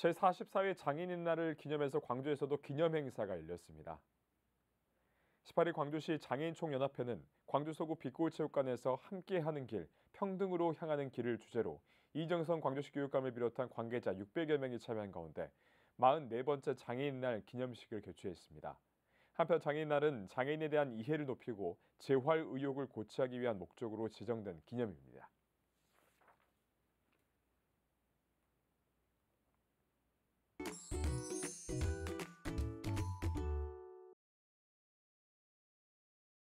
제44회 장인인 날을 기념해서 광주에서도 기념행사가 열렸습니다. 18일 광주시 장애인총연합회는 광주 서구 빛골체육관에서 함께하는 길, 평등으로 향하는 길을 주제로 이정선 광주시 교육감을 비롯한 관계자 600여 명이 참여한 가운데 44번째 장애인날 기념식을 개최했습니다. 한편 장애인날은 장애인에 대한 이해를 높이고 재활 의욕을 고취하기 위한 목적으로 지정된 기념입니다.